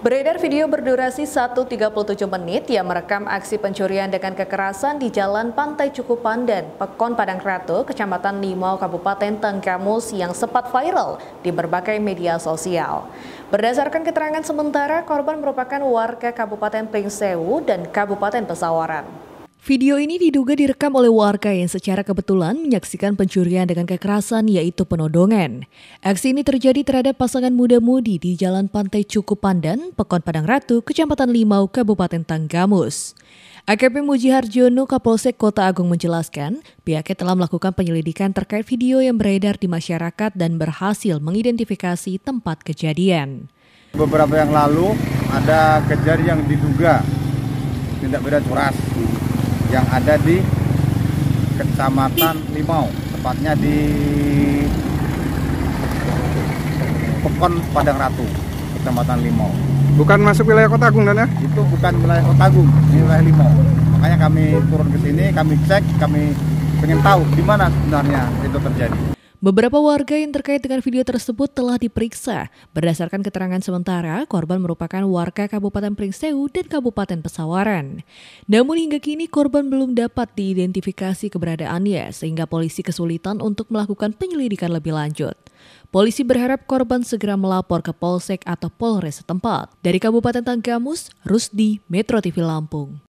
Beredar video berdurasi 1.37 menit yang merekam aksi pencurian dengan kekerasan di Jalan Pantai Cukupan dan Pekon Padang Ratu, Kecamatan Limau, Kabupaten Tengkamus yang sempat viral di berbagai media sosial. Berdasarkan keterangan sementara, korban merupakan warga Kabupaten Pringsewu dan Kabupaten Pesawaran. Video ini diduga direkam oleh warga yang secara kebetulan menyaksikan pencurian dengan kekerasan yaitu penodongan. Aksi ini terjadi terhadap pasangan muda-mudi di Jalan Pantai Cukup Pandan, Pekon Padang Ratu, Kecamatan Limau, Kabupaten Tanggamus. AKP Muji Harjono Kapolsek Kota Agung menjelaskan, pihaknya telah melakukan penyelidikan terkait video yang beredar di masyarakat dan berhasil mengidentifikasi tempat kejadian. Beberapa yang lalu ada kejadian yang diduga tindak pidana curas yang ada di Kecamatan Limau, tepatnya di Pekon Padang Ratu, Kecamatan Limau. Bukan masuk wilayah Kota Agung, ya? Itu bukan wilayah Kota Agung, wilayah Limau. Makanya kami turun ke sini, kami cek, kami pengen tahu di mana sebenarnya itu terjadi. Beberapa warga yang terkait dengan video tersebut telah diperiksa. Berdasarkan keterangan sementara, korban merupakan warga Kabupaten Pringsewu dan Kabupaten Pesawaran. Namun hingga kini korban belum dapat diidentifikasi keberadaannya sehingga polisi kesulitan untuk melakukan penyelidikan lebih lanjut. Polisi berharap korban segera melapor ke Polsek atau Polres setempat. Dari Kabupaten Tanggamus, Rusdi, Metro TV Lampung.